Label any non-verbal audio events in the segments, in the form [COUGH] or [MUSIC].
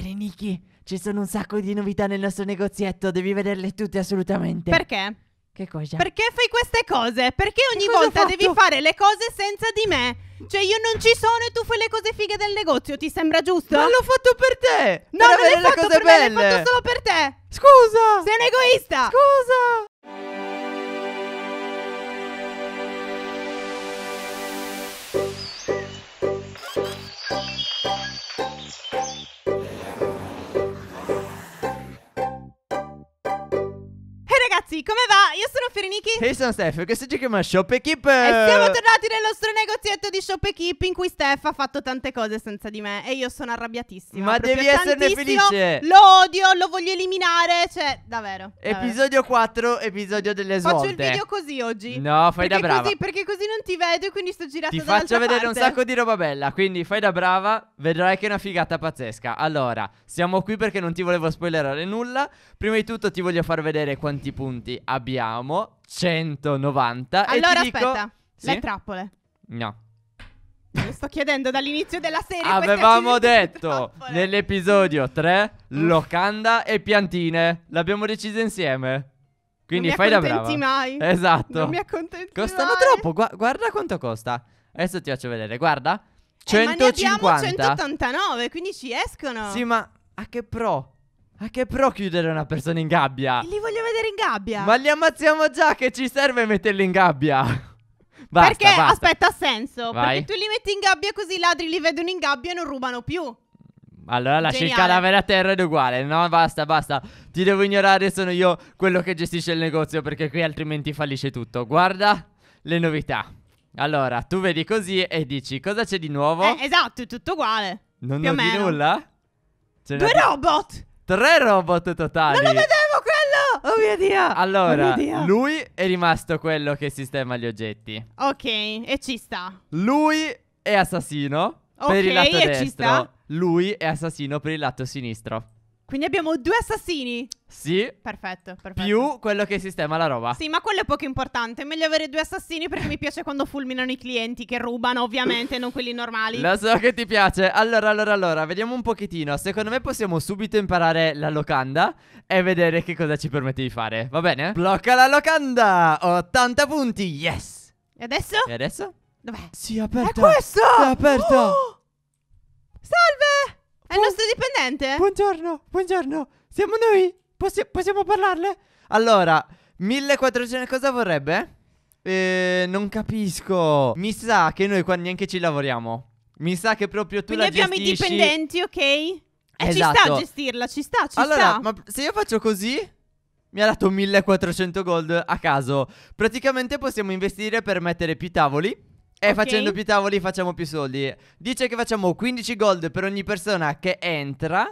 sapere, Ci sono un sacco di novità nel nostro negozietto, devi vederle tutte assolutamente. Perché? Che cosa? Perché fai queste cose? Perché ogni volta devi fare le cose senza di me? Cioè io non ci sono e tu fai le cose fighe del negozio, ti sembra giusto? Ma l'ho fatto per te! No, non l'hai fatto le cose per belle. me, l'hai fatto solo per te! Scusa! Sei un egoista! Scusa! come va? Io Feri Niki E sono Steph, questo è chiama Ma Shop Equip E siamo tornati nel nostro negozietto di Shop Keep In cui Steph ha fatto tante cose senza di me E io sono arrabbiatissima Ma devi esserne felice Lo odio, lo voglio eliminare Cioè, davvero, davvero. Episodio 4, episodio delle svolte Faccio il video così oggi No, fai da brava così, Perché così non ti vedo e quindi sto girando Ti faccio vedere parte. un sacco di roba bella Quindi fai da brava, vedrai che è una figata pazzesca Allora, siamo qui perché non ti volevo spoilerare nulla Prima di tutto ti voglio far vedere quanti punti abbiamo 190. Allora dico... aspetta, sì? le trappole. No. Lo sto chiedendo dall'inizio della serie. Avevamo detto nell'episodio 3 locanda e piantine. L'abbiamo deciso insieme. Quindi fai da brava. Non mi mai. Esatto. Non mi accontenti Costano mai. troppo. Gua guarda quanto costa. Adesso ti faccio vedere. Guarda. 150. Eh, ma ne abbiamo 189, quindi ci escono. Sì, ma a che pro? Ma che pro chiudere una persona in gabbia? Li voglio vedere in gabbia. Ma li ammazziamo già che ci serve metterli in gabbia. [LAUGHS] basta, perché basta. aspetta, ha senso. Vai. Perché tu li metti in gabbia così i ladri li vedono in gabbia e non rubano più. Allora lascia il cadavere a terra ed è uguale. No, basta, basta. Ti devo ignorare, sono io quello che gestisce il negozio perché qui altrimenti fallisce tutto. Guarda le novità. Allora, tu vedi così e dici cosa c'è di nuovo? Eh, esatto, è tutto uguale. Non, non di nulla? Due robot! Tre robot totali. Non lo vedevo quello! Oh mio Dio! Oh allora, oh mio Dio. lui è rimasto quello che sistema gli oggetti. Ok, e ci sta. Lui è assassino okay, per il lato destro. Ci sta. Lui è assassino per il lato sinistro. Quindi abbiamo due assassini. Sì. Perfetto, perfetto. Più quello che sistema la roba. Sì, ma quello è poco importante. È meglio avere due assassini perché mi piace quando fulminano i clienti che rubano, ovviamente, non quelli normali. Lo so che ti piace. Allora, allora, allora, vediamo un pochettino. Secondo me possiamo subito imparare la locanda e vedere che cosa ci permette di fare. Va bene? Blocca la locanda! 80 punti, yes! E adesso? E adesso? Dov'è? Si è aperto. È questo! Si È aperto. Oh! Salve! È il nostro dipendente? Buongiorno, buongiorno. Siamo noi. Possi- possiamo parlarle? Allora, 1400 cosa vorrebbe? Eh, non capisco. Mi sa che noi qua neanche ci lavoriamo. Mi sa che proprio tu Quindi la abbiamo i dipendenti, ok? Eh, esatto. ci sta a esatto. gestirla, ci sta, ci allora, sta. ma se io faccio così... Mi ha dato 1400 gold a caso. Praticamente possiamo investire per mettere più tavoli e eh, okay. facendo più tavoli facciamo più soldi. Dice che facciamo 15 gold per ogni persona che entra.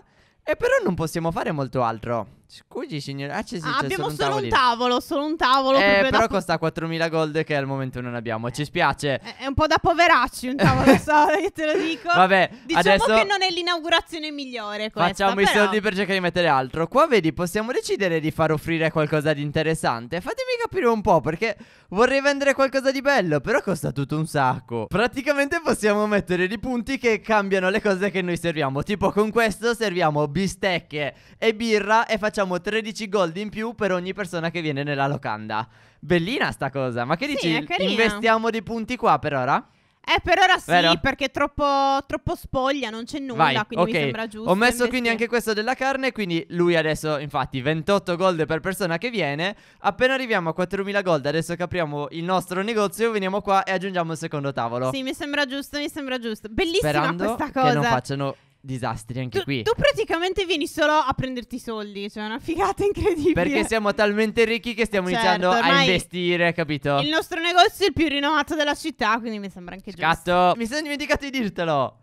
E però non possiamo fare molto altro. Scusi signor, ah, c'è, ah, c'è abbiamo solo, solo un, tavolo, solo un tavolo. Eh, però da... costa 4.000 gold che al momento non abbiamo, ci eh. spiace. È, è un po' da poveracci un tavolo [LAUGHS] solo, io te lo dico. Vabbè, diciamo adesso... che non è l'inaugurazione migliore questa, Facciamo però... i soldi per cercare di mettere altro. Qua vedi, possiamo decidere di far offrire qualcosa di interessante. Fatemi capire un po' perché vorrei vendere qualcosa di bello, però costa tutto un sacco. Praticamente possiamo mettere dei punti che cambiano le cose che noi serviamo. Tipo con questo serviamo bistecche e birra e facciamo facciamo 13 gold in più per ogni persona che viene nella locanda. Bellina sta cosa, ma che sì, dici? Investiamo dei punti qua per ora? Eh, per ora sì, Vero? perché troppo, troppo spoglia, non c'è nulla, Vai, quindi okay. mi sembra giusto. Ho messo invece... quindi anche questo della carne, quindi lui adesso, infatti, 28 gold per persona che viene. Appena arriviamo a 4000 gold, adesso che apriamo il nostro negozio, veniamo qua e aggiungiamo il secondo tavolo. Sì, mi sembra giusto, mi sembra giusto. Bellissima Sperando questa cosa. che non facciano disastri anche tu, qui. Tu praticamente vieni solo a prenderti i soldi, cioè è una figata [LAUGHS] incredibile. Perché siamo talmente ricchi che stiamo certo, iniziando a investire, capito? Il nostro negozio è il più rinomato della città, quindi mi sembra anche Scatto. giusto. mi sono dimenticato di dirtelo.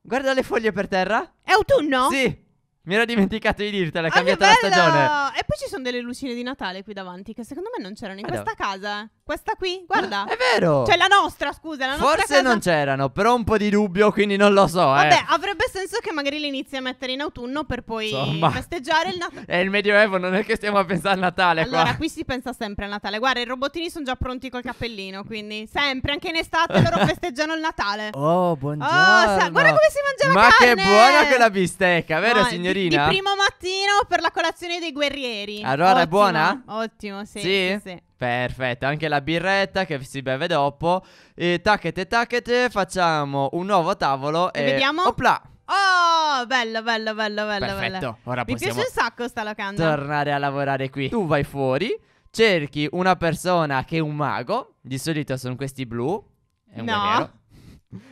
Guarda le foglie per terra. È autunno? Sì. Mi ero dimenticato di dirtelo, è ah, cambiata la stagione. E poi ci sono delle lucine di Natale qui davanti che secondo me non c'erano in Adò. questa casa. Questa qui, guarda. è vero. Cioè la nostra, scusa, la nostra Forse casa... non c'erano, però un po' di dubbio, quindi non lo so, eh. Vabbè, eh. avrebbe senso che magari li inizi a mettere in autunno per poi Insomma. festeggiare il Natale. [LAUGHS] è il Medioevo, non è che stiamo a pensare a Natale allora, qua. qui si pensa sempre a Natale. Guarda, i robotini sono già pronti col cappellino, quindi sempre, anche in estate loro [LAUGHS] festeggiano il Natale. Oh, buongiorno. Oh, sa- guarda come si mangia Ma la carne. Ma che buona quella bistecca, vero no, signorina? Di, di primo mattino per la colazione dei guerrieri. Allora, Ottimo. è buona? Ottimo, sì, sì. sì, sì. Perfetto, anche la birretta che si beve dopo. E tacchete, tacchete, facciamo un nuovo tavolo e, e vediamo. Opla! Oh, bello, bello, bello, bello. Perfetto, bello. ora Mi piace un sacco sta locanda. Tornare a lavorare qui. Tu vai fuori, cerchi una persona che è un mago. Di solito sono questi blu. È un no. Guerriero.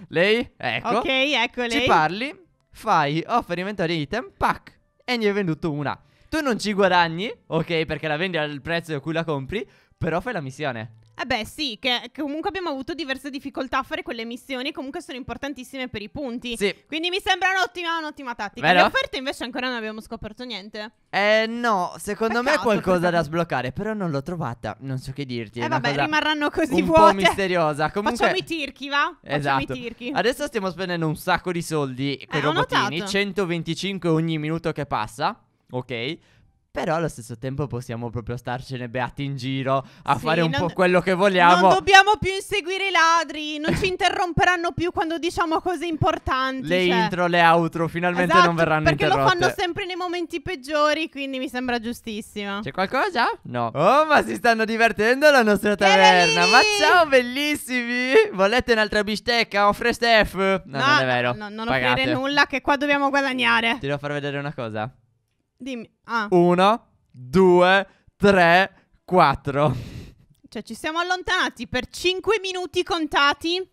lei, ecco. Ok, ecco lei. Ci parli, fai offerimentary item, pack. E ne hai venduto una. Tu non ci guadagni, ok, perché la vendi al prezzo a cui la compri. Però fai la missione. Eh beh sì, che comunque abbiamo avuto diverse difficoltà a fare quelle missioni comunque sono importantissime per i punti. Sì. Quindi mi sembra un'ottima, un'ottima tattica. Vero? Le offerte invece ancora non abbiamo scoperto niente. Eh no, secondo Peccato, me è qualcosa perché... da sbloccare, però non l'ho trovata, non so che dirti. Eh vabbè, rimarranno così un vuote. Un po' misteriosa. Comunque... Facciamo i tirchi, va? Esatto. Facciamo i esatto. tirchi. Adesso stiamo spendendo un sacco di soldi con eh, i robottini, 125 ogni minuto che passa, ok? Però allo stesso tempo possiamo proprio starcene beati in giro a sì, fare un po' quello che vogliamo. Non dobbiamo più inseguire i ladri, non ci interromperanno più quando diciamo cose importanti. Le cioè. intro, le outro finalmente esatto, non verranno perché interrotte. Perché lo fanno sempre nei momenti peggiori, quindi mi sembra giustissimo. C'è qualcosa? No. Oh, ma si stanno divertendo la nostra taverna. Ma ciao bellissimi! Volete un'altra bistecca? Offre Steph? No, no non è vero. No, non Pagate. offrire nulla che qua dobbiamo guadagnare. Ti devo far vedere una cosa. Dimmi. Ah. Uno, due, tre, quattro. Cioè, ci siamo allontanati per cinque minuti contati.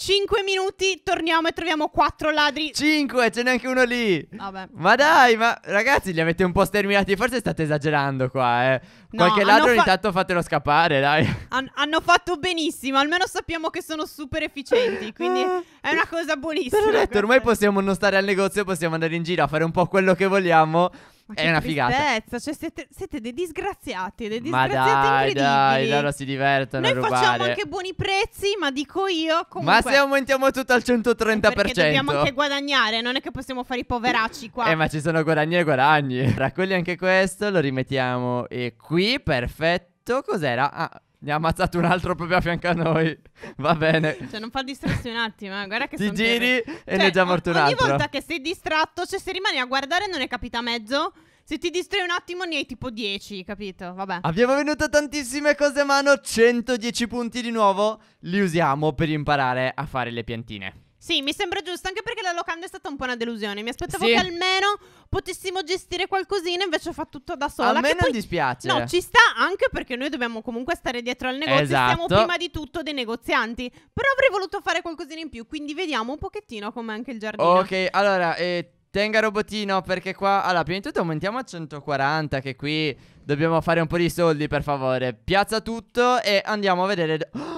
Cinque minuti, torniamo e troviamo quattro ladri. Cinque, ce n'è anche uno lì. Vabbè. Ma dai, ma ragazzi, li avete un po' sterminati. Forse state esagerando qua, eh. No, Qualche ladro fa- intanto fatelo scappare, dai. Han- hanno fatto benissimo, almeno sappiamo che sono super efficienti, quindi ah. è una cosa buonissima. Te l'ho detto, ormai possiamo non stare al negozio, possiamo andare in giro a fare un po' quello che vogliamo. Ma è una figata. Cioè, siete, siete, dei disgraziati, dei disgraziati ma dai, Dai, loro si divertono Noi a rubare. facciamo anche buoni prezzi, ma dico io comunque... Ma se aumentiamo tutto al 130%. perché dobbiamo anche guadagnare, non è che possiamo fare i poveracci qua. eh, ma ci sono guadagni e guadagni. Raccogli anche questo, lo rimettiamo e qui, perfetto. Cos'era? Ah... Ne ha ammazzato un altro proprio a fianco a noi. Va bene. Cioè, non fa distrazione un attimo. Eh. Guarda che Ti giri terri. e cioè, ne è già morto un altro. Ogni volta che sei distratto, cioè, se rimani a guardare, non ne capita mezzo. Se ti distrai un attimo ne hai tipo 10, capito? Vabbè. Abbiamo venuto tantissime cose a mano, 110 punti di nuovo, li usiamo per imparare a fare le piantine. Sì, mi sembra giusto, anche perché la locanda è stata un po' una delusione. Mi aspettavo sì. che almeno potessimo gestire qualcosina, invece ho fatto tutto da sola. A me non poi... dispiace. No, ci sta anche perché noi dobbiamo comunque stare dietro al negozio. Esatto. Siamo prima di tutto dei negozianti. Però avrei voluto fare qualcosina in più, quindi vediamo un pochettino com'è anche il giardino. Ok, allora, eh, tenga robotino perché qua... Allora, prima di tutto aumentiamo a 140 che qui dobbiamo fare un po' di soldi, per favore. Piazza tutto e andiamo a vedere... Oh! [GASPS]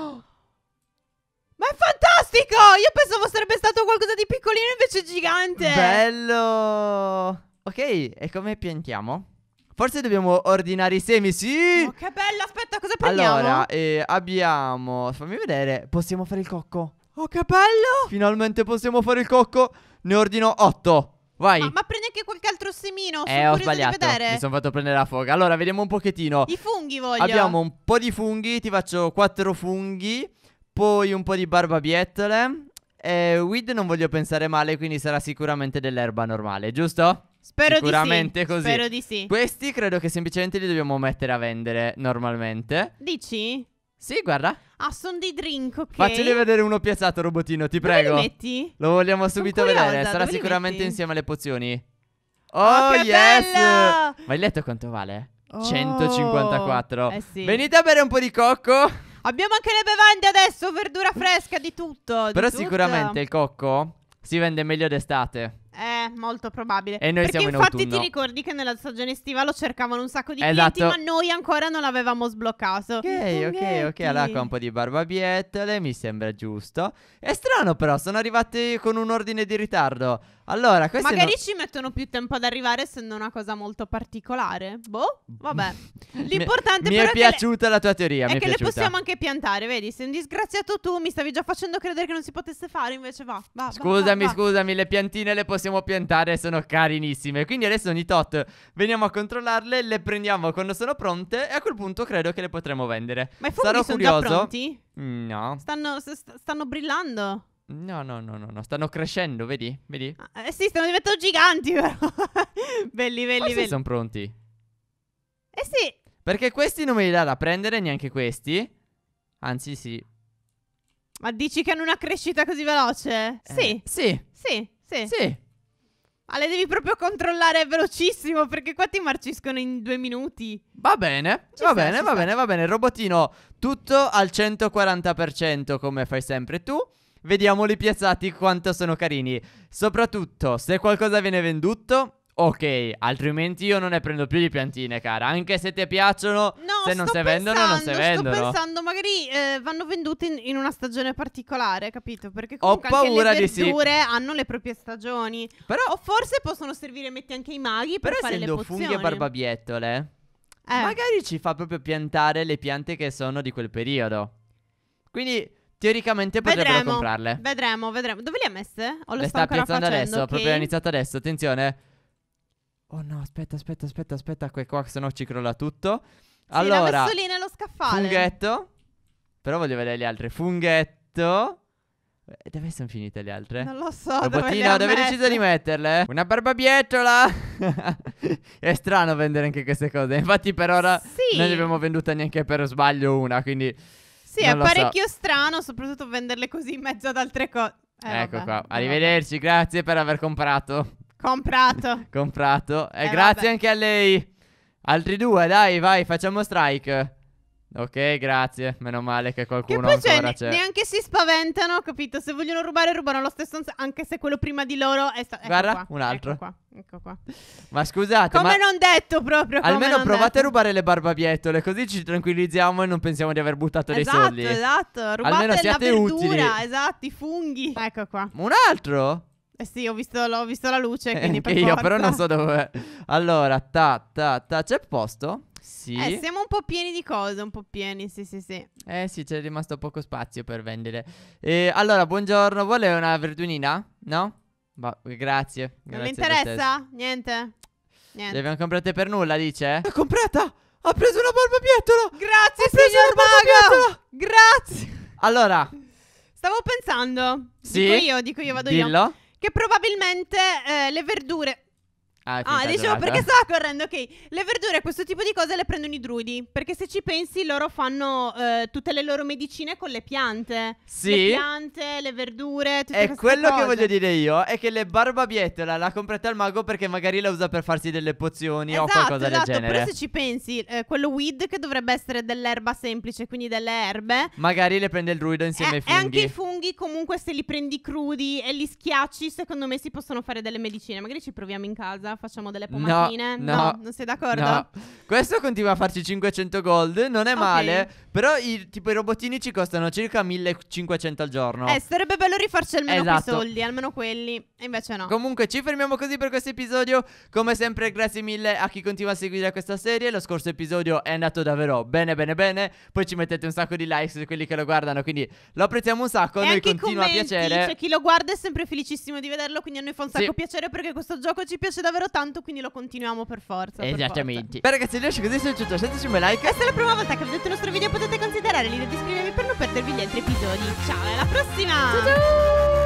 Ma è fantastico! fantastico! Io pensavo sarebbe stato qualcosa di piccolino invece gigante. Bello! Ok, e come piantiamo? Forse dobbiamo ordinare i semi, sì! Oh, che bello, aspetta, cosa prendiamo? Allora, eh, abbiamo... Fammi vedere, possiamo fare il cocco. Oh, che bello! Finalmente possiamo fare il cocco. Ne ordino 8. Vai. Ma, ma prendi anche qualche altro semino. Eh, ho sbagliato. Mi sono fatto prendere la foga. Allora, vediamo un pochettino. I funghi voglio. Abbiamo un po' di funghi. Ti faccio 4 funghi. Poi un po' di barbabietole. E weed non voglio pensare male, quindi sarà sicuramente dell'erba normale, giusto? Spero di sì. Sicuramente così. Spero di sì. Questi credo che semplicemente li dobbiamo mettere a vendere normalmente. Dici? Sì, guarda. Ah, sono di drink, ok. Facceli vedere uno piazzato, robotino, ti Dove prego. metti? Lo vogliamo subito curiosa. vedere. Sarà Dove sicuramente insieme alle pozioni. Oh, oh yes! Bello! Ma hai letto quanto vale? Oh, 154. Eh sì. Venite a bere un po' di cocco. Abbiamo anche le bevande adesso, verdura fresca, di tutto. Di Però tutto. sicuramente il cocco si vende meglio d'estate. Eh, molto probabile. E noi Perché siamo in infatti ti ricordi che nella stagione estiva lo cercavano un sacco di esatto. clienti, ma noi ancora non l'avevamo sbloccato. Ok, ok, ok. Allora qua un po' di barbabietole, mi sembra giusto. È strano però, sono arrivati con un ordine di ritardo. Allora, Magari no... ci mettono più tempo ad arrivare essendo una cosa molto particolare. Boh, vabbè. [LAUGHS] L'importante mi, però mi è, piaciuta le... la tua teoria, è, è che piaciuta. le possiamo anche piantare, vedi? Sei un disgraziato tu, mi stavi già facendo credere che non si potesse fare, invece va, va Scusami, va, va. scusami, le piantine le possiamo piantare, sono carinissime. Quindi adesso ogni tot veniamo a controllarle, le prendiamo quando sono pronte e a quel punto credo che le potremo vendere. Ma i funghi Sarò sono curioso. già pronti? No. Stanno, st stanno brillando. No, no, no, no, no, stanno crescendo, vedi? Vedi? Ah, eh sì, stanno diventando giganti [LAUGHS] però. belli, belli, Forse belli. sono pronti. Eh sì. Perché questi non me li dà da prendere, neanche questi. Anzi, sì. Ma dici che hanno una crescita così veloce? Eh. Sì. Sì. Sì, sì. Sì. Ma le devi proprio controllare velocissimo perché qua ti marciscono in due minuti. Va bene, ci va sta, bene, va sta. bene, va bene. Robotino, tutto al 140% come fai sempre tu. Vediamoli piazzati quanto sono carini. Soprattutto, se qualcosa viene venduto, Ok, altrimenti io non ne prendo più di piantine, cara. Anche se ti piacciono, no, se non si vendono, non si vendono. Sto pensando, magari eh, vanno vendute in, in, una stagione particolare, capito? Perché comunque Ho paura anche le verdure sì. hanno le proprie stagioni. Però, o forse possono servire, metti anche i maghi per fare le pozioni. Però essendo funghi e barbabietole, eh. magari ci fa proprio piantare le piante che sono di quel periodo. Quindi... Teoricamente potrebbero vedremo, comprarle. Vedremo, vedremo. Dove le ha messe? O le, le sta piazzando adesso, okay. proprio è iniziato adesso, attenzione. Oh no, aspetta, aspetta, aspetta, aspetta, qua, qua se no ci crolla tutto. Allora, l'ha messo lì nello scaffale. Funghetto. Però voglio vedere le altre. Funghetto. Eh, dove sono finite le altre? Non lo so. Robottino, dove, dove deciso di metterle? Una barbabietola. [LAUGHS] è strano vendere anche queste cose. Infatti, per ora sì. noi ne abbiamo venduta neanche per sbaglio una. Quindi. Sì, non è parecchio so. strano, soprattutto venderle così in mezzo ad altre cose. Eh, ecco vabbè. qua. Arrivederci, grazie per aver comprato. Comprato. [LAUGHS] comprato. E eh, grazie vabbè. anche a lei. Altri due, dai, vai, facciamo strike. Ok, grazie. Meno male che qualcuno che poi, cioè, ancora cioè, ne- Neanche si spaventano, capito? Se vogliono rubare, rubano lo stesso, anche se quello prima di loro è stato. Ecco Guarda, qua, un ecco altro. Ecco qua, ecco qua. Ma scusate. Come ma non detto proprio. Almeno provate detto. a rubare le barbabietole, così ci tranquillizziamo e non pensiamo di aver buttato esatto, dei soldi. Esatto, rubate almeno siate la verdura, utili. esatto, i funghi. Ecco qua. Un altro? Eh sì, ho visto, ho visto la luce. [LAUGHS] Quindi eh, per io, forza. però non so dove. Allora, ta, ta, ta. C'è posto? Sì. Eh, siamo un po' pieni di cose, un po' pieni, sì, sì, sì. Eh sì, c'è rimasto poco spazio per vendere. Eh, allora, buongiorno, vuole una verdunina? No? Bah, grazie, grazie. Non mi interessa? Niente. Niente. Le abbiamo comprate per nulla, dice? L'ho comprata! Ha preso una barbabietola! Grazie, signor Mago! Grazie! Allora... Stavo pensando. Sì? Dico io, dico io, vado Dillo. io. Che probabilmente eh, le verdure... Ah, ah dicevo perché [LAUGHS] stava correndo, ok. Le verdure, questo tipo di cose le prendono i druidi. Perché se ci pensi, loro fanno eh, tutte le loro medicine con le piante. Sì. Le piante, le verdure, tutte E quello cose. che voglio dire io è che le barbabietola la comprate al mago perché magari la usa per farsi delle pozioni esatto, o qualcosa esatto, del genere. Però se ci pensi, eh, quello weed che dovrebbe essere dell'erba semplice, quindi delle erbe. Magari le prende il druido insieme e, ai funghi. E anche i funghi, comunque, se li prendi crudi e li schiacci, secondo me si possono fare delle medicine. Magari ci proviamo in casa. Facciamo delle pomatine? No, no, no non sei d'accordo? No. Questo continua a farci 500 gold, non è okay. male, però i, tipo, i robotini ci costano circa 1500 al giorno. Eh, sarebbe bello rifarci almeno esatto. quei soldi, almeno quelli, e invece no. Comunque ci fermiamo così per questo episodio, come sempre grazie mille a chi continua a seguire questa serie, lo scorso episodio è andato davvero bene bene bene, poi ci mettete un sacco di likes su quelli che lo guardano, quindi lo apprezziamo un sacco, e noi continua commenti, a piacere. Cioè chi lo guarda è sempre felicissimo di vederlo, quindi a noi fa un sacco sì. piacere perché questo gioco ci piace davvero davvero tanto, quindi lo continuiamo per forza. Esattamente. Per forza. Beh, ragazzi, io così se ci piace, lasciateci un like. E se è la prima volta che vedete il nostro video, potete considerare l'idea di iscrivervi per non perdervi gli altri episodi. Ciao, alla prossima! Ciao! ciao.